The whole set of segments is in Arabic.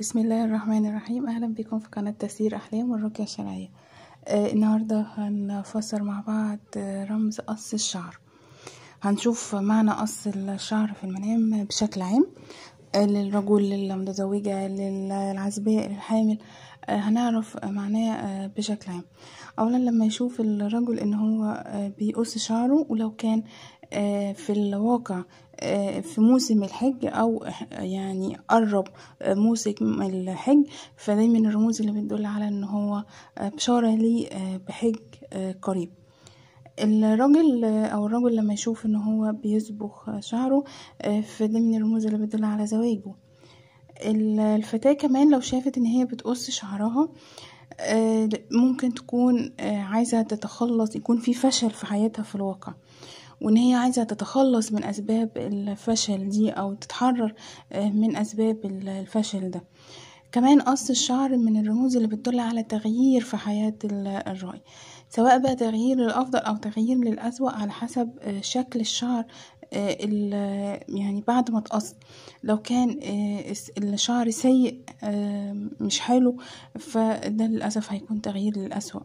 بسم الله الرحمن الرحيم اهلا بكم في قناة تسير احلام والرقية الشرعية آه النهاردة هنفسر مع بعض آه، رمز قص الشعر هنشوف معنى قص الشعر في المنام بشكل عام آه، للرجل المتزوجة للعزباء للحامل آه هنعرف معناه آه، بشكل عام اولا لما يشوف الرجل ان هو بيقص شعره ولو كان آه، في الواقع آه، في موسم الحج او يعني قرب آه، موسم الحج فدايما الرموز اللي بتدل على ان هو بشارة لي بحج قريب الرجل او الرجل لما يشوف ان هو بيصبغ شعره فده من الرموز اللي بتدل على زواجه الفتاة كمان لو شافت ان هي بتقص شعرها ممكن تكون عايزة تتخلص يكون في فشل في حياتها في الواقع وان هي عايزة تتخلص من اسباب الفشل دي او تتحرر آه، من اسباب الفشل ده كمان قص الشعر من الرموز اللي بتدل على تغيير في حياة الرأي سواء بقى تغيير للأفضل أو تغيير للأسوأ على حسب آه، شكل الشعر آه، يعني بعد ما اتقص لو كان آه، الشعر سيء آه، مش حلو فده للأسف هيكون تغيير للأسوأ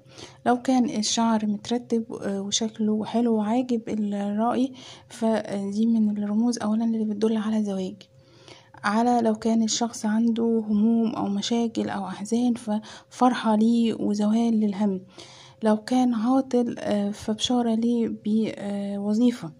لو كان الشعر مترتب وشكله حلو وعاجب الرأي فدي من الرموز أولا اللي بتدل على زواج على لو كان الشخص عنده هموم أو مشاكل أو أحزان ففرحة ليه وزوال للهم لو كان عاطل فبشارة ليه بوظيفة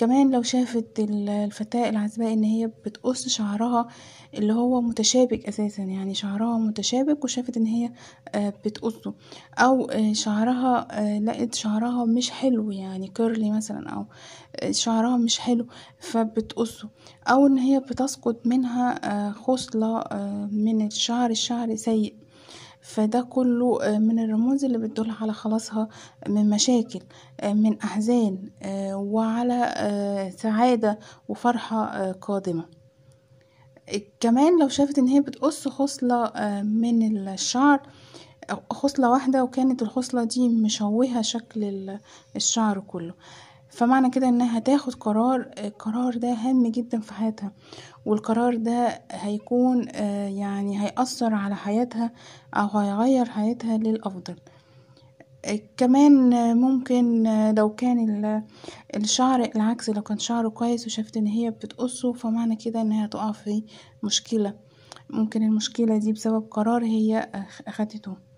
كمان لو شافت الفتاة العزباء ان هي بتقص شعرها اللي هو متشابك اساسا يعني شعرها متشابك وشافت ان هي آه، بتقصه او آه، شعرها آه، لقت شعرها مش حلو يعني كيرلي مثلا او شعرها مش حلو فبتقصه او ان هي بتسقط منها خصلة من الشعر الشعر سيء فده كله آه، من الرموز اللي بتدل على خلاصها من مشاكل آه، من أحزان آه، وعلى سعادة وفرحة قادمة كمان لو شافت ان هي بتقص خصلة من الشعر خصلة واحدة وكانت الخصلة دي مشوهة شكل الشعر كله فمعنى كده انها هتاخد قرار القرار ده هام جدا في حياتها والقرار ده هيكون آه، يعني هيأثر على حياتها او هيغير حياتها للأفضل آه، كمان ممكن آه، لو كان الشعر العكس لو كان شعره كويس وشافت ان هي بتقصه فمعنى كده انها تقع في مشكلة ممكن المشكلة دي بسبب قرار هي اخدته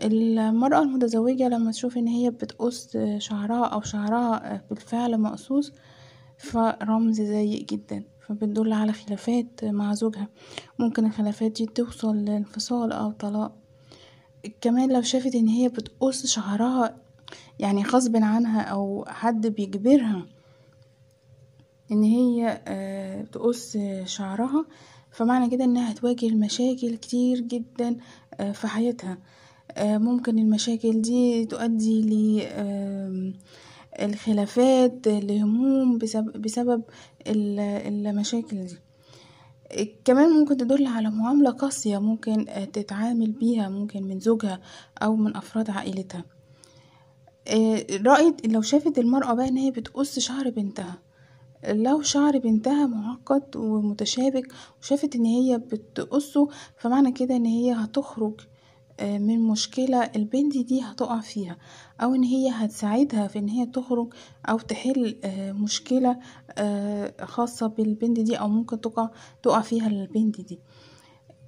المرأة المتزوجة لما تشوف ان هي بتقص شعرها او شعرها بالفعل مقصوص فرمز زي جدا فبتدل على خلافات مع زوجها ممكن الخلافات دي توصل لانفصال او طلاق كمان لو شافت ان هي بتقص شعرها يعني غصب عنها او حد بيجبرها ان هي آه، تقص شعرها فمعنى كده انها هتواجه مشاكل كتير جدا آه، في حياتها آه، ممكن المشاكل دي تؤدي للخلافات لهموم بسبب المشاكل دي كمان ممكن تدل على معاملة قاسية ممكن آه، تتعامل بيها ممكن من زوجها أو من أفراد عائلتها آه، رأيت لو شافت المرأة بقى إن هي بتقص شعر بنتها لو شعر بنتها معقد ومتشابك وشافت ان هي بتقصه فمعنى كده ان هي هتخرج من مشكلة البنت دي هتقع فيها او ان هي هتساعدها في ان هي تخرج او تحل آه، مشكلة آه، خاصة بالبنت دي او ممكن تقع تقع فيها البنت دي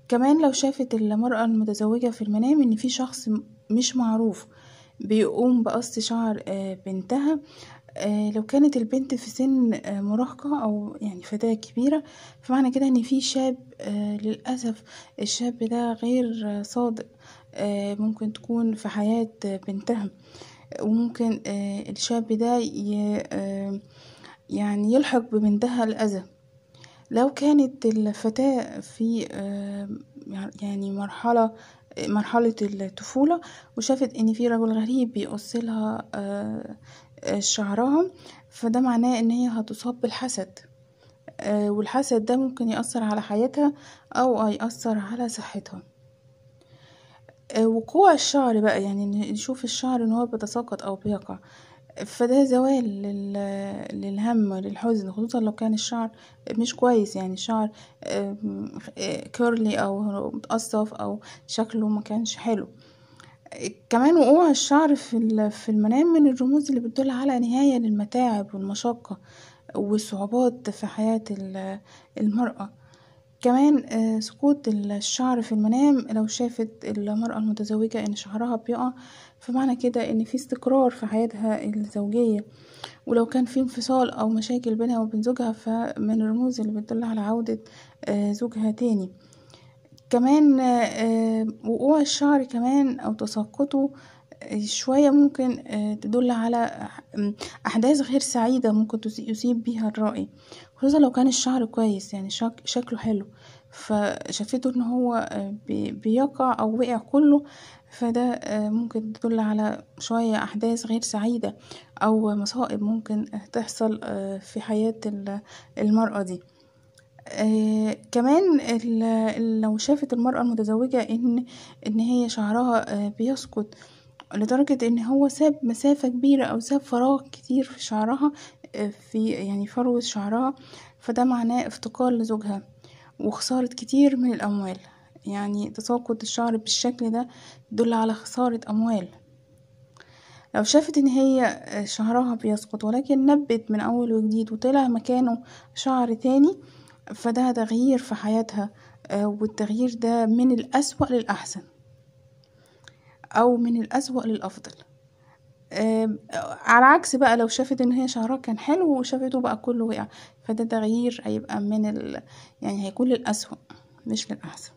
كمان لو شافت المرأة المتزوجة في المنام ان في شخص مش معروف بيقوم بقص شعر آه، بنتها آه، لو كانت البنت في سن آه، مراهقة أو يعني فتاة كبيرة فمعنى كده إن في شاب آه، للأسف الشاب ده غير صادق ممكن تكون في حياة بنتها وممكن الشاب ده يعني يلحق ببنتها الأذى لو كانت الفتاة في يعني مرحلة مرحلة الطفولة وشافت ان في رجل غريب بيقص لها آه، آه، شعرها فده معناه ان هي هتصاب بالحسد آه، والحسد ده ممكن يأثر على حياتها او يأثر على صحتها وقوع الشعر بقى يعني نشوف الشعر ان هو بيتساقط او بيقع فده زوال لل... للهم وللحزن خصوصا لو كان الشعر مش كويس يعني شعر كيرلي آه، او متقصف او شكله ما كانش حلو كمان وقوع الشعر في في المنام من الرموز اللي بتدل على نهاية للمتاعب والمشقة والصعوبات في حياة المرأة كمان آه، سقوط الشعر في المنام لو شافت المرأة المتزوجة ان شعرها بيقع فمعنى كده ان في استقرار في حياتها الزوجية ولو كان في انفصال او مشاكل بينها وبين زوجها فمن الرموز اللي بتدل على عودة آه، زوجها تاني كمان آه، وقوع الشعر كمان او تساقطه شوية ممكن آه، تدل على آه، أحداث غير سعيدة ممكن يصيب بيها الرائي خصوصا لو كان الشعر كويس يعني شك شكله حلو فشافته ان هو آه، بيقع او وقع كله فده ممكن تدل على شوية احداث غير سعيدة او مصائب ممكن تحصل في حياة المرأة دي آه كمان لو شافت المرأة المتزوجة ان ان هي شعرها بيسقط لدرجة ان هو ساب مسافة كبيرة او ساب فراغ كتير في شعرها آه، في يعني فروة شعرها فده معناه افتقار لزوجها وخسارة كتير من الأموال يعني تساقط الشعر بالشكل ده يدل على خسارة أموال لو شافت ان هي آه، شعرها بيسقط ولكن نبت من اول وجديد وطلع مكانه شعر تاني فده تغيير في حياتها آه، والتغيير ده من الأسوأ للأحسن أو من الأسوأ للأفضل على عكس بقى لو شافت ان هي شعرها كان حلو وشافته بقى كله وقع فده تغيير هيبقى من ال... يعني هيكون للأسوأ مش للأحسن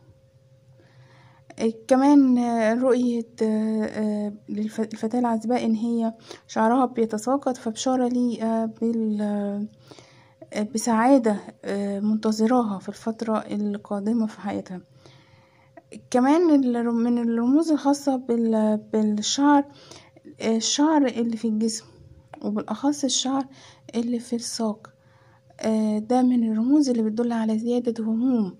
آه، كمان رؤية آه، آه، الفتاة العزباء ان هي شعرها بيتساقط فبشارة لي بال بسعادة منتظراها في الفترة القادمة في حياتها كمان من الرموز الخاصة بالشعر الشعر اللي في الجسم وبالأخص الشعر اللي في الساق آه، ده من الرموز اللي بتدل على زيادة هموم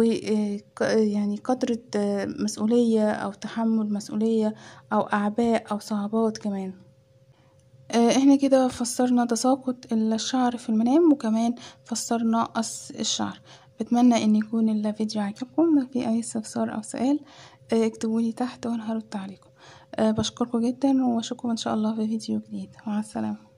آه، يعني قدرة آه، مسؤولية أو تحمل مسؤولية أو أعباء أو صعوبات كمان احنا كده فسرنا تساقط الشعر في المنام وكمان فسرنا قص الشعر بتمنى ان يكون الفيديو عجبكم لو في اي استفسار او سؤال آه، اكتبولي تحت وانا هرد عليكم آه، بشكركم جدا واشوفكم ان شاء الله في فيديو جديد مع السلامه